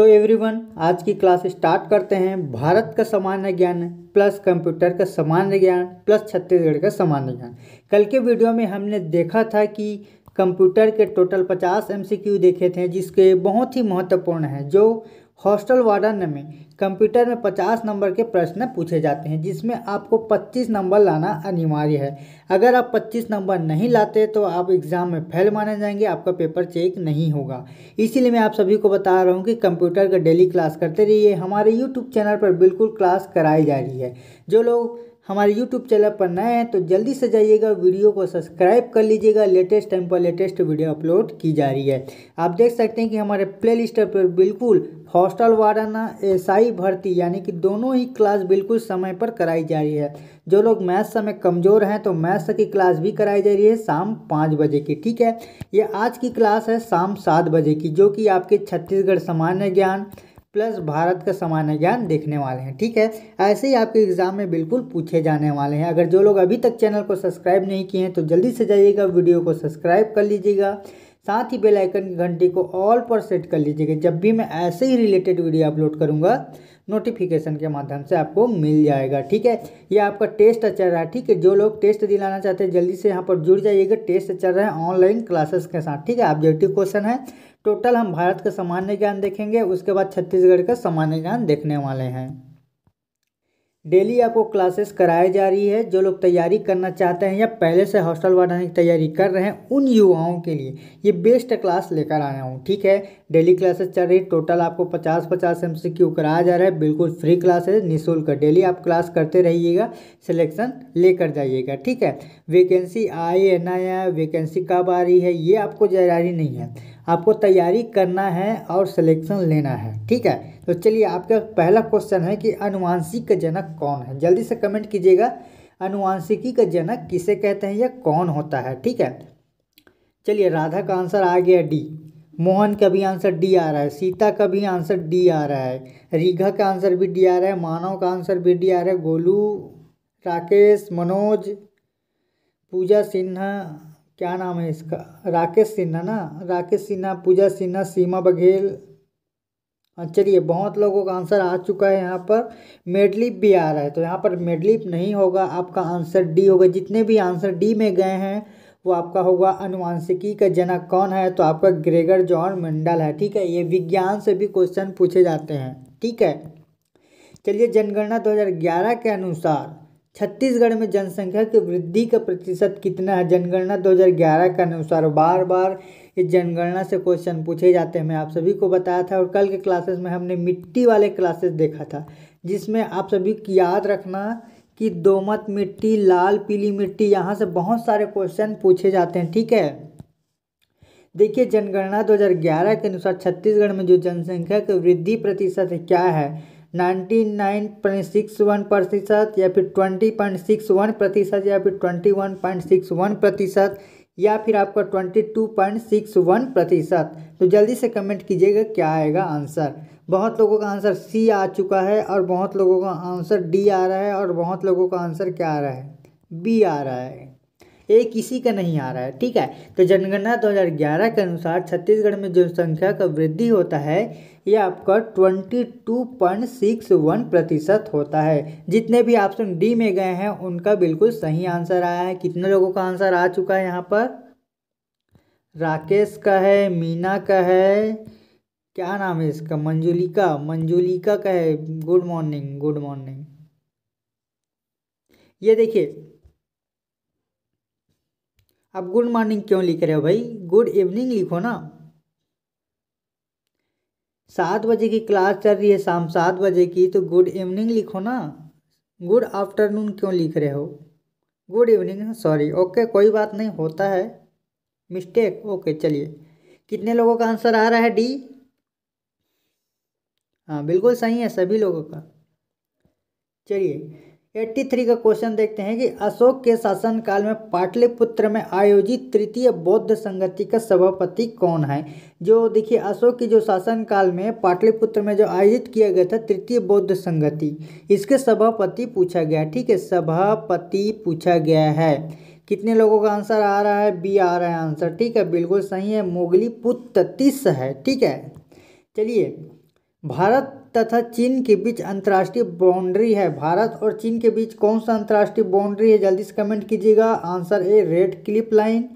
तो एवरीवन आज की क्लास स्टार्ट करते हैं भारत का सामान्य ज्ञान प्लस कंप्यूटर का सामान्य ज्ञान प्लस छत्तीसगढ़ का सामान्य ज्ञान कल के वीडियो में हमने देखा था कि कंप्यूटर के टोटल पचास एमसीक्यू देखे थे जिसके बहुत ही महत्वपूर्ण हैं जो हॉस्टल वार्डन में कंप्यूटर में 50 नंबर के प्रश्न पूछे जाते हैं जिसमें आपको 25 नंबर लाना अनिवार्य है अगर आप 25 नंबर नहीं लाते तो आप एग्ज़ाम में फेल माने जाएंगे आपका पेपर चेक नहीं होगा इसीलिए मैं आप सभी को बता रहा हूँ कि कंप्यूटर का डेली क्लास करते रहिए हमारे यूट्यूब चैनल पर बिल्कुल क्लास कराई जा रही है जो लोग हमारे यूट्यूब चैनल पर नए हैं तो जल्दी से जाइएगा वीडियो को सब्सक्राइब कर लीजिएगा लेटेस्ट टाइम पर लेटेस्ट वीडियो अपलोड की जा रही है आप देख सकते हैं कि हमारे प्ले पर बिल्कुल हॉस्टल वाराना एसआई भर्ती यानी कि दोनों ही क्लास बिल्कुल समय पर कराई जा रही है जो लोग मैथ्स समय कमज़ोर हैं तो मैथ्स की क्लास भी कराई जा रही है शाम पाँच बजे की ठीक है ये आज की क्लास है शाम सात बजे की जो कि आपके छत्तीसगढ़ सामान्य ज्ञान प्लस भारत का सामान्य ज्ञान देखने वाले हैं ठीक है ऐसे ही आपके एग्जाम में बिल्कुल पूछे जाने वाले हैं अगर जो लोग अभी तक चैनल को सब्सक्राइब नहीं किए हैं तो जल्दी से जाइएगा वीडियो को सब्सक्राइब कर लीजिएगा साथ ही बेल आइकन की घंटी को ऑल पर सेट कर लीजिएगा जब भी मैं ऐसे ही रिलेटेड वीडियो अपलोड करूँगा नोटिफिकेशन के माध्यम से आपको मिल जाएगा ठीक है ये आपका टेस्ट चल रहा है ठीक है जो लोग टेस्ट दिलाना चाहते हैं जल्दी से यहाँ पर जुड़ जाइएगा टेस्ट चल रहा है ऑनलाइन क्लासेस के साथ ठीक है ऑब्जेक्टिव क्वेश्चन है टोटल हम भारत का सामान्य ज्ञान देखेंगे उसके बाद छत्तीसगढ़ का सामान्य ज्ञान देखने वाले हैं डेली आपको क्लासेस कराई जा रही है जो लोग तैयारी करना चाहते हैं या पहले से हॉस्टल बनाने की तैयारी कर रहे हैं उन युवाओं के लिए ये बेस्ट क्लास लेकर आया हूँ ठीक है डेली क्लासेस चल रही टोटल आपको पचास पचास एम सी क्यू कराया जा रहा है बिल्कुल फ्री क्लास है निःशुल्क डेली आप क्लास करते रहिएगा सिलेक्शन लेकर जाइएगा ठीक है vacancy I N I vacancy कब आ रही है ये आपको जारी नहीं है आपको तैयारी करना है और सिलेक्शन लेना है ठीक है तो चलिए आपका पहला क्वेश्चन है कि अनुवांशिक का जनक कौन है जल्दी से कमेंट कीजिएगा अनुवांशिकी का जनक किसे कहते हैं या कौन होता है ठीक है चलिए राधा का आंसर आ गया डी मोहन का भी आंसर डी आ रहा है सीता का भी आंसर डी आ रहा है रीघा का आंसर भी डी आ रहा है मानव का आंसर भी डी आ रहा है गोलू राकेश मनोज पूजा सिन्हा क्या नाम है इसका राकेश सिन्हा ना राकेश सिन्हा पूजा सिन्हा सीमा बघेल हाँ, चलिए बहुत लोगों का आंसर आ चुका है यहाँ पर मेडलिप भी आ रहा है तो यहाँ पर मेडलिप नहीं होगा आपका आंसर डी होगा जितने भी आंसर डी में गए हैं वो आपका होगा अनुवांशिकी का जनक कौन है तो आपका ग्रेगर जॉन मंडल है ठीक है ये विज्ञान से भी क्वेश्चन पूछे जाते हैं ठीक है चलिए जनगणना 2011 के अनुसार छत्तीसगढ़ में जनसंख्या की वृद्धि का प्रतिशत कितना है जनगणना 2011 के अनुसार बार बार इस जनगणना से क्वेश्चन पूछे जाते हैं मैं आप सभी को बताया था और कल के क्लासेस में हमने मिट्टी वाले क्लासेस देखा था जिसमें आप सभी याद रखना कि दोमत मिट्टी लाल पीली मिट्टी यहाँ से बहुत सारे क्वेश्चन पूछे जाते हैं ठीक है देखिए जनगणना 2011 के अनुसार छत्तीसगढ़ में जो जनसंख्या की वृद्धि प्रतिशत क्या है 99.61 प्रतिशत या फिर 20.61 प्रतिशत या फिर 21.61 प्रतिशत या फिर आपका 22.61 प्रतिशत तो जल्दी से कमेंट कीजिएगा क्या आएगा आंसर बहुत लोगों का आंसर सी आ चुका है और बहुत लोगों का आंसर डी आ रहा है और बहुत लोगों का आंसर क्या आ रहा है बी आ रहा है ए किसी का नहीं आ रहा है ठीक है तो जनगणना 2011 के अनुसार छत्तीसगढ़ में जनसंख्या का वृद्धि होता है यह आपका 22.61 प्रतिशत होता है जितने भी ऑप्शन डी में गए हैं उनका बिल्कुल सही आंसर आया है कितने लोगों का आंसर आ चुका है यहाँ पर राकेश का है मीना का है क्या नाम है इसका मंजुलिका मंजुलिका का है गुड मॉर्निंग गुड मॉर्निंग ये देखिए आप गुड मॉर्निंग क्यों लिख रहे हो भाई गुड इवनिंग लिखो ना सात बजे की क्लास चल रही है शाम सात बजे की तो गुड इवनिंग लिखो ना गुड आफ्टरनून क्यों लिख रहे हो गुड इवनिंग सॉरी ओके कोई बात नहीं होता है मिस्टेक ओके चलिए कितने लोगों का आंसर आ रहा है डी हाँ बिल्कुल सही है सभी लोगों का चलिए एट्टी थ्री का क्वेश्चन देखते हैं कि अशोक के शासनकाल में पाटलिपुत्र में आयोजित तृतीय बौद्ध संगति का सभापति कौन है जो देखिए अशोक की जो शासनकाल में पाटलिपुत्र में जो आयोजित किया गया था तृतीय बौद्ध संगति इसके सभापति पूछा गया ठीक है सभापति पूछा गया है कितने लोगों का आंसर आ रहा है बी आ रहा है आंसर ठीक है बिल्कुल सही है मोगली पुत्र है ठीक है चलिए भारत तथा चीन के बीच अंतर्राष्ट्रीय बाउंड्री है भारत और चीन के बीच कौन सा अंतर्राष्ट्रीय बाउंड्री है जल्दी से कमेंट कीजिएगा answer A red clip line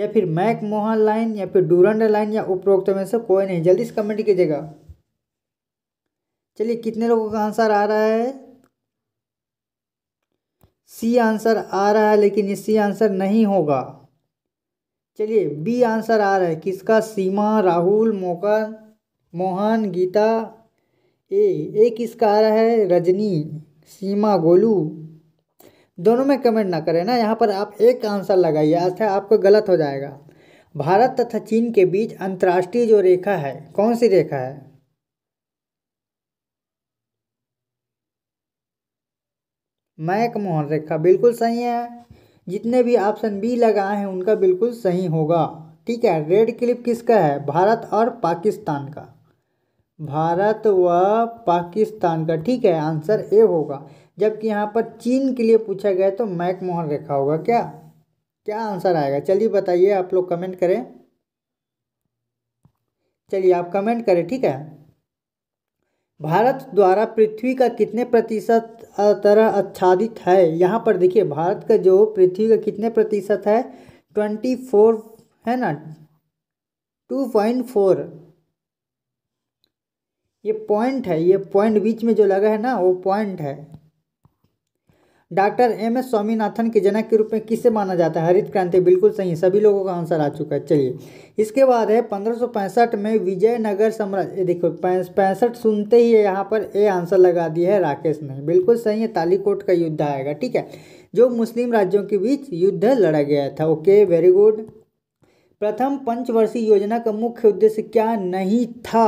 या फिर मैक मोहन लाइन या फिर डूरंड लाइन या उपरोक्त में से कोई नहीं जल्दी से कमेंट कीजिएगा चलिए कितने लोगों का आंसर आ रहा है सी आंसर आ रहा है लेकिन ये सी आंसर नहीं होगा चलिए बी आंसर आ रहा है किसका सीमा राहुल मोकर मोहन गीता ए ए किसका आ रहा है रजनी सीमा गोलू दोनों में कमेंट ना करें ना यहाँ पर आप एक आंसर लगाइए अच्छा आपको गलत हो जाएगा भारत तथा चीन के बीच अंतर्राष्ट्रीय जो रेखा है कौन सी रेखा है मैक मोहन रेखा बिल्कुल सही है जितने भी ऑप्शन बी लगाए हैं उनका बिल्कुल सही होगा ठीक है रेड क्लिप किसका है भारत और पाकिस्तान का भारत व पाकिस्तान का ठीक है आंसर ए होगा जबकि यहाँ पर चीन के लिए पूछा गया तो मैक मोहन रेखा होगा क्या क्या आंसर आएगा चलिए बताइए आप लोग कमेंट करें चलिए आप कमेंट करें ठीक है भारत द्वारा पृथ्वी का कितने प्रतिशत तरह आच्छादित है यहाँ पर देखिए भारत का जो पृथ्वी का कितने प्रतिशत है ट्वेंटी फोर है ना टू पॉइंट फोर ये पॉइंट है ये पॉइंट बीच में जो लगा है ना वो पॉइंट है डॉक्टर एम एस स्वामीनाथन के जनक के रूप में किसे माना जाता है हरित क्रांति बिल्कुल सही सभी लोगों का आंसर आ चुका है चलिए इसके बाद है पंद्रह में विजयनगर साम्राज्य देखो पैंसठ सुनते ही यहाँ पर ए आंसर लगा दिया है राकेश ने बिल्कुल सही है तालीकोट का युद्ध आएगा ठीक है जो मुस्लिम राज्यों के बीच युद्ध लड़ा गया था ओके वेरी गुड प्रथम पंचवर्षीय योजना का मुख्य उद्देश्य क्या नहीं था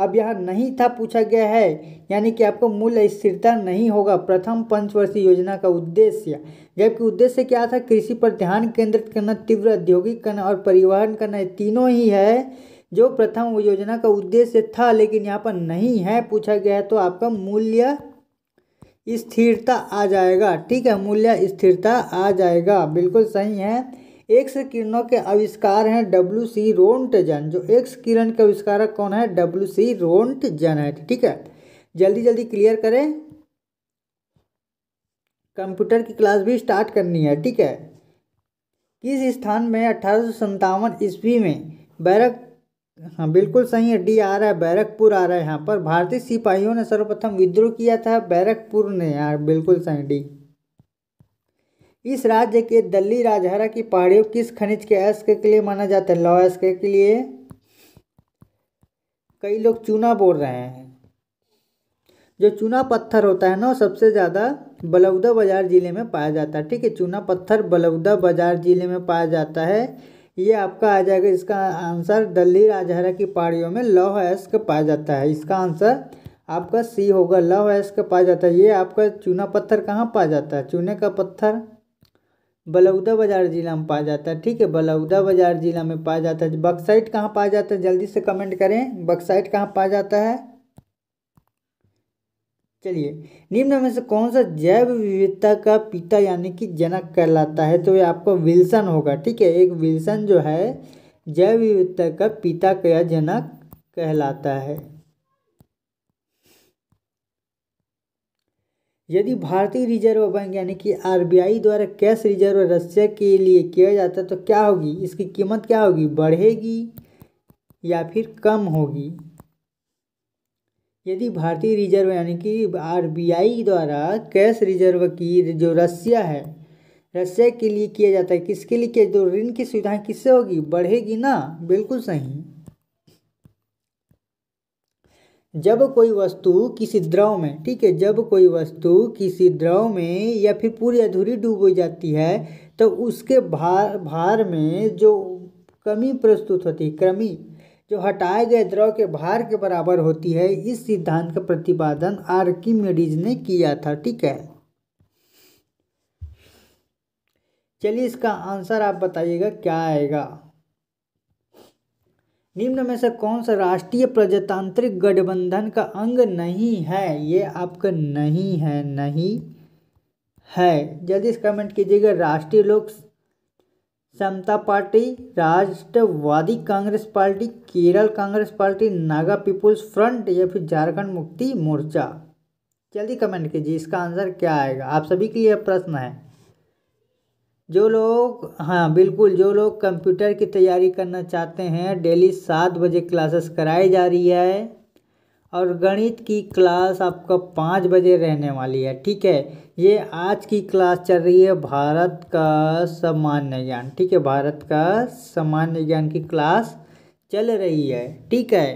अब यहाँ नहीं था पूछा गया है यानी कि आपको मूल्य स्थिरता नहीं होगा प्रथम पंचवर्षीय योजना का उद्देश्य जबकि उद्देश्य क्या था कृषि पर ध्यान केंद्रित करना तीव्र औद्योगिक करना और परिवहन करना तीनों ही है जो प्रथम योजना का उद्देश्य था लेकिन यहाँ पर नहीं है पूछा गया है तो आपका मूल्य स्थिरता आ जाएगा ठीक है मूल्य स्थिरता आ जाएगा बिल्कुल सही है एक्स किरणों के आविष्कार हैं डब्ल्यू सी रोन्टजन जो एक्स किरण के आविष्कारक कौन है डब्ल्यू सी रोन्टजन है ठीक है जल्दी जल्दी क्लियर करें कंप्यूटर की क्लास भी स्टार्ट करनी है ठीक है किस स्थान में अठारह ईस्वी में बैरक हाँ बिल्कुल सही है डी आ रहा है बैरकपुर आ रहा है यहाँ पर भारतीय सिपाहियों ने सर्वप्रथम विद्रोह किया था बैरकपुर ने यार बिल्कुल सही डी इस राज्य के दल्ली राजहरा की पहाड़ियों किस खनिज के अस्क के लिए माना जाता है लौ अस्क के लिए कई लोग चूना बोल रहे हैं जो चूना पत्थर होता है ना सबसे ज़्यादा बलौदा बाजार ज़िले में पाया जाता है ठीक है चूना पत्थर बलौदा बाजार ज़िले में पाया जाता है ये आपका आ जाएगा इसका आंसर दिल्ली राजहरा की पहाड़ियों में लौह अस्क पाया जाता है इसका आंसर आपका सी होगा लौह अस्क पाया जाता है ये आपका चूना पत्थर कहाँ पाया जाता है चूने का पत्थर बलौदा बाजार ज़िला में पाया जाता है ठीक है बलौदा बाजार ज़िला में पाया जाता है बक्साइट कहाँ पाया जाता है जल्दी से कमेंट करें बक्साइट कहाँ पाया जाता है चलिए निम्न में से कौन सा जैव विविधता का पिता यानी कि जनक कहलाता है तो ये आपको विल्सन होगा ठीक है एक विल्सन जो है जैव विविधता का पिता का जनक कहलाता है यदि भारतीय रिजर्व बैंक यानी कि आरबीआई द्वारा कैश रिजर्व रसिया के लिए किया जाता है तो क्या होगी इसकी कीमत क्या होगी बढ़ेगी या फिर कम होगी यदि भारतीय रिजर्व यानी कि आरबीआई द्वारा कैश रिजर्व की जो रसिया है रसिया के लिए किया जाता है किसके लिए किया जो तो ऋण की सुविधाएँ किससे होगी बढ़ेगी ना बिल्कुल सही जब कोई वस्तु किसी द्रव में ठीक है जब कोई वस्तु किसी द्रव में या फिर पूरी अधूरी डूब जाती है तो उसके भार भार में जो कमी प्रस्तुत होती है कमी जो हटाए गए द्रव के भार के बराबर होती है इस सिद्धांत का प्रतिपादन आर्किमिडीज ने किया था ठीक है चलिए इसका आंसर आप बताइएगा क्या आएगा निम्न में से कौन सा राष्ट्रीय प्रजातांत्रिक गठबंधन का अंग नहीं है ये आपका नहीं है नहीं है जल्दी से कमेंट कीजिएगा Rashtriya Lok Samta Party Rashtravadi Congress Party Kerala Congress Party Naga People's Front या फिर झारखंड मुक्ति मोर्चा जल्दी कमेंट कीजिए इसका आंसर क्या आएगा आप सभी के लिए प्रश्न है जो लोग हाँ बिल्कुल जो लोग कंप्यूटर की तैयारी करना चाहते हैं डेली सात बजे क्लासेस कराई जा रही है और गणित की क्लास आपका पाँच बजे रहने वाली है ठीक है ये आज की क्लास चल रही है भारत का सामान्य ज्ञान ठीक है भारत का सामान्य ज्ञान की क्लास चल रही है ठीक है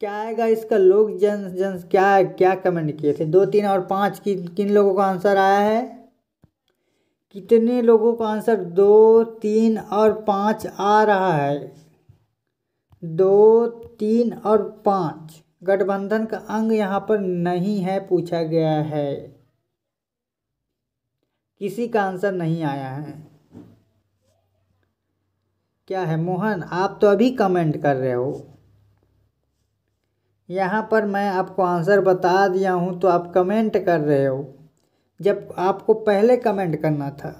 क्या आएगा इसका लोग जन जन क्या क्या कमेंट किए थे दो तीन और पाँच किन किन लोगों का आंसर आया है कितने लोगों का आंसर दो तीन और पाँच आ रहा है दो तीन और पाँच गठबंधन का अंग यहाँ पर नहीं है पूछा गया है किसी का आंसर नहीं आया है क्या है मोहन आप तो अभी कमेंट कर रहे हो यहाँ पर मैं आपको आंसर बता दिया हूँ तो आप कमेंट कर रहे हो जब आपको पहले कमेंट करना था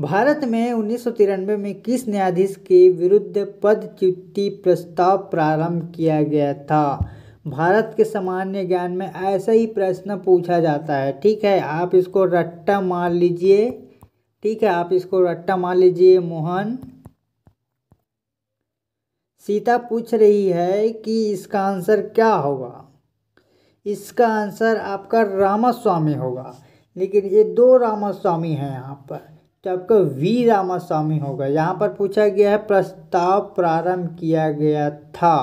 भारत में उन्नीस में किस न्यायाधीश के विरुद्ध पदच्युति प्रस्ताव प्रारंभ किया गया था भारत के सामान्य ज्ञान में ऐसा ही प्रश्न पूछा जाता है ठीक है आप इसको रट्टा मान लीजिए ठीक है आप इसको रट्टा मान लीजिए मोहन सीता पूछ रही है कि इसका आंसर क्या होगा इसका आंसर आपका रामास्वामी होगा लेकिन ये दो रामास्वामी हैं यहाँ पर तो आपका वी रामास्वामी होगा यहाँ पर पूछा गया है प्रस्ताव प्रारंभ किया गया था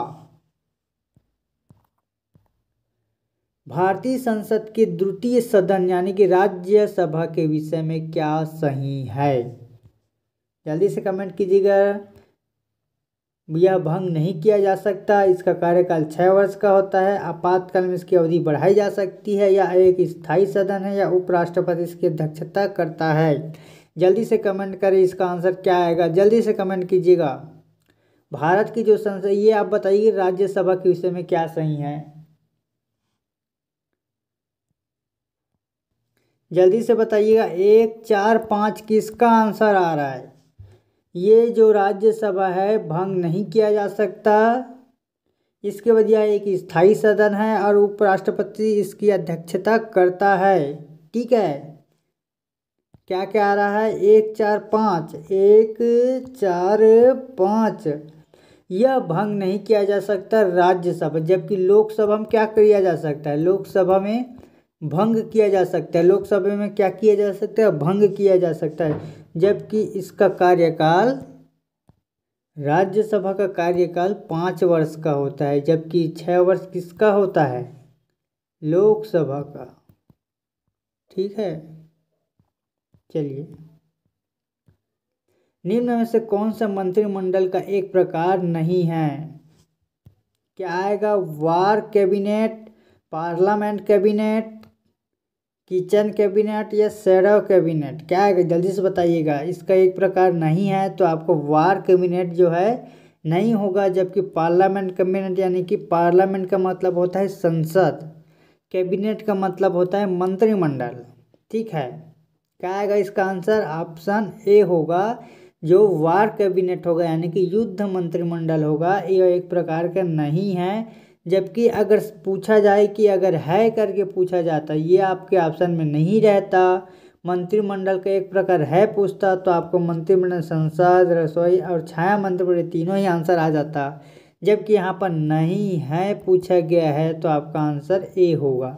भारतीय संसद के द्वितीय सदन यानी कि राज्यसभा के विषय में क्या सही है जल्दी से कमेंट कीजिएगा यह भंग नहीं किया जा सकता इसका कार्यकाल छः वर्ष का होता है आपातकाल में इसकी अवधि बढ़ाई जा सकती है या एक स्थायी सदन है या उपराष्ट्रपति इसकी अध्यक्षता करता है जल्दी से कमेंट करें इसका आंसर क्या आएगा जल्दी से कमेंट कीजिएगा भारत की जो संसद ये आप बताइए राज्यसभा के विषय में क्या सही है जल्दी से बताइएगा एक चार पाँच किसका आंसर आ रहा है ये जो राज्यसभा है भंग नहीं किया जा सकता इसके यह एक स्थायी सदन है और उपराष्ट्रपति इसकी अध्यक्षता करता है ठीक है क्या क्या आ रहा है एक चार पाँच एक चार पाँच यह भंग नहीं किया जा सकता राज्यसभा जबकि लोकसभा में क्या किया जा सकता है लोकसभा में भंग किया जा सकता है लोकसभा में क्या किया जा सकता है भंग किया जा सकता है जबकि इसका कार्यकाल राज्यसभा का कार्यकाल पाँच वर्ष का होता है जबकि छः वर्ष किसका होता है लोकसभा का ठीक है चलिए निम्न में से कौन सा मंत्रिमंडल का एक प्रकार नहीं है क्या आएगा war cabinet parliament cabinet kitchen cabinet या शेडो कैबिनेट क्या है जल्दी से बताइएगा इसका एक प्रकार नहीं है तो आपको वार कैबिनेट जो है नहीं होगा जबकि पार्लियामेंट कैबिनेट यानी कि पार्लियामेंट का मतलब होता है संसद कैबिनेट का मतलब होता है मंत्रिमंडल ठीक है क्या आएगा इसका आंसर ऑप्शन ए होगा जो वार कैबिनेट होगा यानी कि युद्ध मंत्रिमंडल होगा ये एक प्रकार का नहीं है जबकि अगर पूछा जाए कि अगर है करके पूछा जाता ये आपके ऑप्शन में नहीं रहता मंत्रिमंडल का एक प्रकार है पूछता तो आपको मंत्रिमंडल संसद रसोई और छाया मंत्रिमंडल तीनों ही आंसर आ जाता जबकि यहाँ पर नहीं है पूछा गया है तो आपका आंसर ए होगा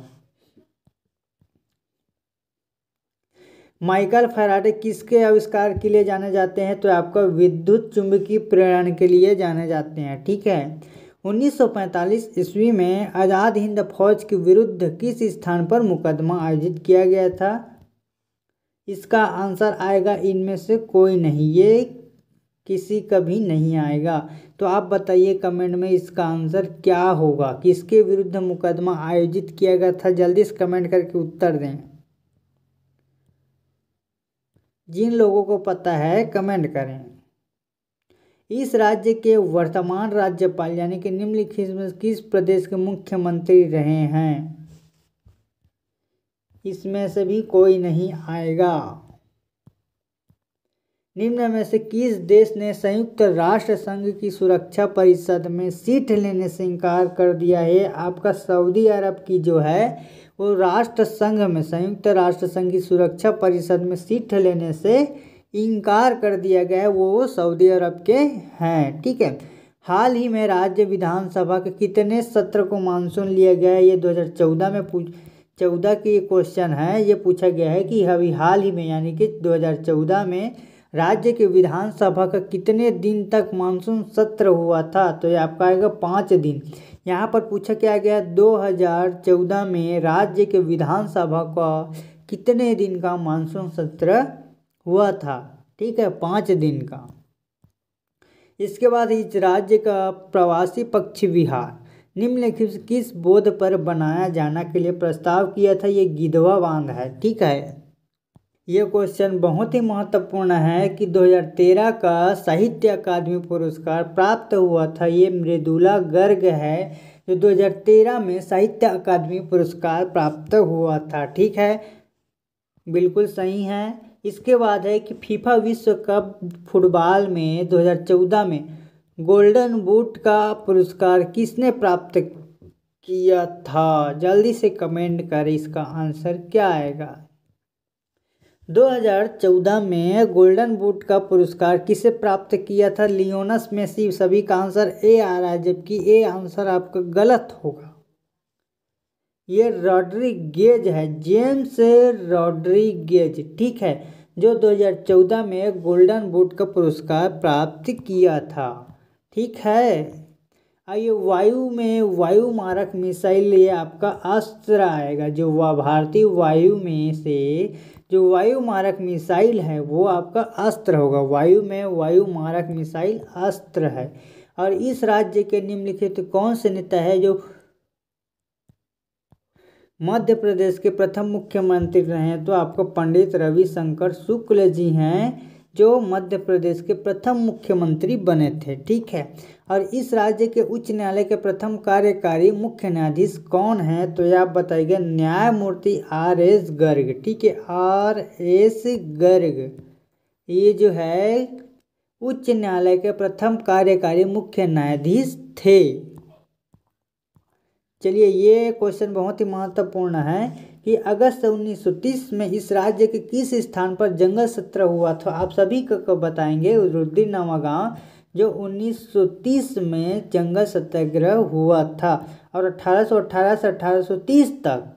माइकल फैराडे किसके आविष्कार के लिए जाने जाते हैं तो आपका विद्युत चुंबकीय प्रेरण के लिए जाने जाते हैं ठीक है 1945 ईस्वी में आज़ाद हिंद फौज के विरुद्ध किस स्थान पर मुकदमा आयोजित किया गया था इसका आंसर आएगा इनमें से कोई नहीं ये किसी का भी नहीं आएगा तो आप बताइए कमेंट में इसका आंसर क्या होगा किसके विरुद्ध मुकदमा आयोजित किया गया था जल्दी से कमेंट करके उत्तर दें जिन लोगों को पता है कमेंट करें इस राज्य के वर्तमान राज्यपाल यानी कि निम्नलिखित में किस प्रदेश के मुख्यमंत्री रहे हैं इसमें से भी कोई नहीं आएगा निम्न में से किस देश ने संयुक्त राष्ट्र संघ की सुरक्षा परिषद में सीट लेने से इनकार कर दिया है आपका सऊदी अरब की जो है वो राष्ट्र संघ में संयुक्त राष्ट्र संघ की सुरक्षा परिषद में सीट लेने से इनकार कर दिया गया है वो सऊदी अरब के हैं ठीक है हाल ही में राज्य विधानसभा के कितने सत्र को मानसून लिया गया है ये 2014 में पूछ चौदह की क्वेश्चन है ये पूछा गया है कि अभी हाल ही में यानी कि 2014 में राज्य के विधानसभा का कितने दिन तक मानसून सत्र हुआ था तो ये आपका आएगा पाँच दिन यहाँ पर पूछा क्या गया चौदह में राज्य के विधानसभा का कितने दिन का मानसून सत्र हुआ था ठीक है पाँच दिन का इसके बाद इस राज्य का प्रवासी पक्ष विहार निम्नलिखित किस बोध पर बनाया जाना के लिए प्रस्ताव किया था ये गिधवा बांध है ठीक है ये क्वेश्चन बहुत ही महत्वपूर्ण है कि 2013 का साहित्य अकादमी पुरस्कार प्राप्त हुआ था ये मृदुला गर्ग है जो 2013 में साहित्य अकादमी पुरस्कार प्राप्त हुआ था ठीक है बिल्कुल सही है इसके बाद है कि फीफा विश्व कप फुटबॉल में 2014 में गोल्डन बूट का पुरस्कार किसने प्राप्त किया था जल्दी से कमेंट करें इसका आंसर क्या आएगा 2014 में गोल्डन बूट का पुरस्कार किसे प्राप्त किया था लियोनस मेसी सभी का आंसर ए आ रहा है जबकि ए आंसर आपका गलत होगा ये रॉड्रिगेज है जेम्स रॉड्रिगेज ठीक है जो 2014 में गोल्डन बूट का पुरस्कार प्राप्त किया था ठीक है आइए वायु में वायु मारक मिसाइल ये आपका अस्त्र आएगा जो वह भारतीय वायु में से जो वायु मारक मिसाइल है वो आपका अस्त्र होगा वायु में वायु मारक मिसाइल अस्त्र है और इस राज्य के निम्नलिखित कौन से नेता है जो मध्य प्रदेश के प्रथम मुख्यमंत्री रहे तो आपको पंडित रविशंकर शुक्ल जी हैं जो मध्य प्रदेश के प्रथम मुख्यमंत्री बने थे ठीक है और इस राज्य के उच्च न्यायालय के प्रथम कार्यकारी मुख्य न्यायाधीश कौन हैं तो ये आप बताइए न्यायमूर्ति आर एस गर्ग ठीक है आर एस गर्ग ये जो है उच्च न्यायालय के प्रथम कार्यकारी मुख्य न्यायाधीश थे चलिए ये क्वेश्चन बहुत ही महत्वपूर्ण है कि अगस्त 1930 में इस राज्य के किस स्थान पर जंगल सत्र हुआ था आप सभी को बताएंगे रुद्रीन नवागांव जो 1930 में जंगल सत्याग्रह हुआ था और 1818 से 1830 तक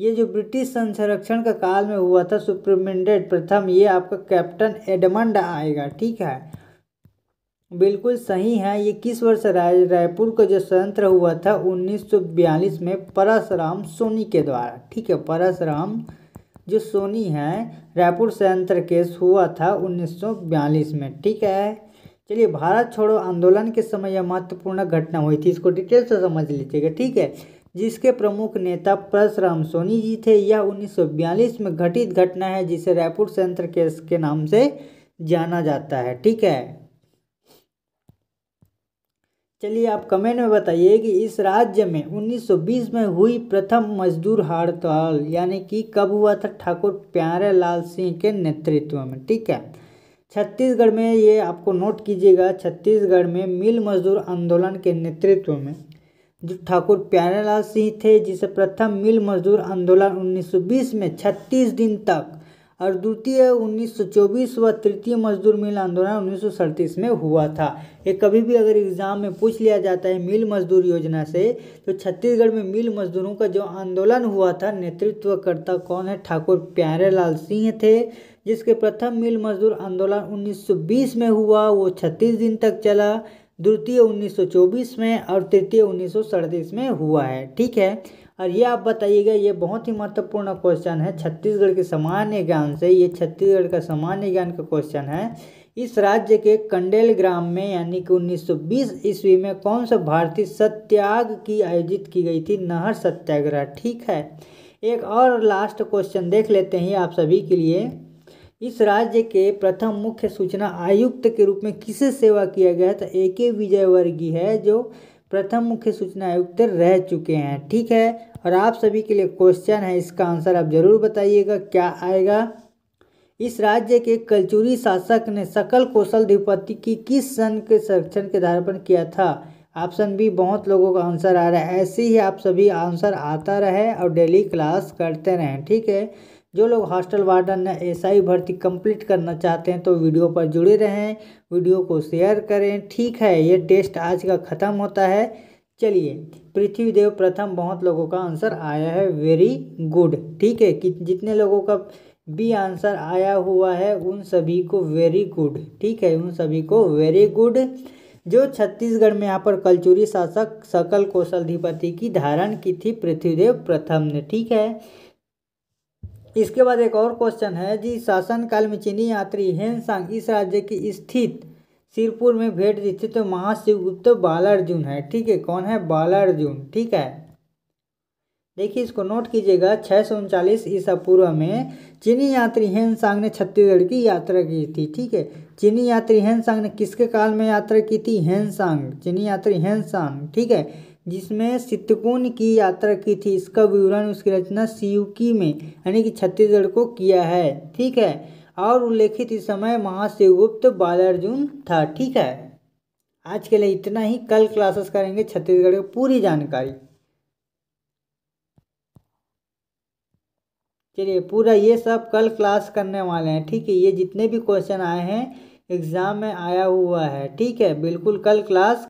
ये जो ब्रिटिश संरक्षण का काल में हुआ था सुप्रीमेंडेड प्रथम ये आपका कैप्टन एडमंड आएगा ठीक है बिल्कुल सही है ये किस वर्ष राय रायपुर का जो संयंत्र हुआ था 1942 में परसराम सोनी के द्वारा ठीक है परसराम जो सोनी है रायपुर संयंत्र केस हुआ था 1942 में ठीक है चलिए भारत छोड़ो आंदोलन के समय यह महत्वपूर्ण घटना हुई थी इसको डिटेल से समझ लीजिएगा ठीक है जिसके प्रमुख नेता परशुराम सोनी जी थे यह उन्नीस में घटित घटना है जिसे रायपुर संयंत्र केस के नाम से जाना जाता है ठीक है चलिए आप कमेंट में बताइए कि इस राज्य में 1920 में हुई प्रथम मजदूर हड़ताल यानी कि कब हुआ था ठाकुर प्यारे लाल सिंह के नेतृत्व में ठीक है छत्तीसगढ़ में ये आपको नोट कीजिएगा छत्तीसगढ़ में मिल मजदूर आंदोलन के नेतृत्व में जो ठाकुर प्यारेलाल सिंह थे जिसे प्रथम मिल मजदूर आंदोलन 1920 में 36 दिन तक और द्वितीय 1924 व तृतीय मजदूर मिल आंदोलन उन्नीस में हुआ था ये कभी भी अगर एग्ज़ाम में पूछ लिया जाता है मिल मजदूर योजना से तो छत्तीसगढ़ में मिल मजदूरों का जो आंदोलन हुआ था नेतृत्वकर्ता कौन है ठाकुर प्यारेलाल सिंह थे जिसके प्रथम मिल मजदूर आंदोलन 1920 में हुआ वो 36 दिन तक चला द्वितीय 1924 में और तृतीय उन्नीस में हुआ है ठीक है और ये आप बताइएगा ये बहुत ही महत्वपूर्ण क्वेश्चन है छत्तीसगढ़ के सामान्य ज्ञान से ये छत्तीसगढ़ का सामान्य ज्ञान का क्वेश्चन है इस राज्य के कंडेल ग्राम में यानी कि 1920 ईस्वी में कौन सा भारतीय सत्याग की आयोजित की गई थी नहर सत्याग्रह ठीक है एक और लास्ट क्वेश्चन देख लेते हैं आप सभी के लिए इस राज्य के प्रथम मुख्य सूचना आयुक्त के रूप में किसे सेवा किया गया तो ए के विजयवर्गीय है जो प्रथम मुख्य सूचना आयुक्त रह चुके हैं ठीक है और आप सभी के लिए क्वेश्चन है इसका आंसर आप जरूर बताइएगा क्या आएगा इस राज्य के कलचुरी शासक ने सकल कौशल द्विपति की किस सन के संरक्षण के आधार पर किया था ऑप्शन भी बहुत लोगों का आंसर आ रहा है ऐसे ही आप सभी आंसर आता रहे और डेली क्लास करते रहें ठीक है जो लोग हॉस्टल वार्डन या एस भर्ती कंप्लीट करना चाहते हैं तो वीडियो पर जुड़े रहें वीडियो को शेयर करें ठीक है ये टेस्ट आज का ख़त्म होता है चलिए पृथ्वीदेव प्रथम बहुत लोगों का आंसर आया है वेरी गुड ठीक है कि जितने लोगों का भी आंसर आया हुआ है उन सभी को वेरी गुड ठीक है उन सभी को वेरी गुड जो छत्तीसगढ़ में यहाँ पर कलचुरी शासक सकल कौशलधिपति की धारण की थी पृथ्वीदेव प्रथम ने ठीक है इसके बाद एक और क्वेश्चन है जी शासनकाल में चीनी यात्री हेनसांग इस राज्य की स्थित सिरपुर में भेंट स्थित तो महाशिवगुप्त बालार्जुन है ठीक है कौन है बालार्जुन ठीक है देखिए इसको नोट कीजिएगा छः सौ उनचालीस ईसा पूर्व में चीनी यात्री हेन सांग ने छत्तीसगढ़ की यात्रा की थी ठीक है चीनी यात्री हेन सांग ने किसके काल में यात्रा की थी हेन सांग चीनी यात्री हेन सांग ठीक है जिसमें सितकुन की यात्रा की थी इसका विवरण उसकी रचना सियुकी में यानी कि छत्तीसगढ़ को किया है ठीक है और उल्लेखित इस समय महासेवगुप्त बालार्जुन था ठीक है आज के लिए इतना ही कल क्लासेस करेंगे छत्तीसगढ़ की पूरी जानकारी चलिए पूरा ये सब कल क्लास करने वाले हैं ठीक है ये जितने भी क्वेश्चन आए हैं एग्ज़ाम में आया हुआ है ठीक है बिल्कुल कल क्लास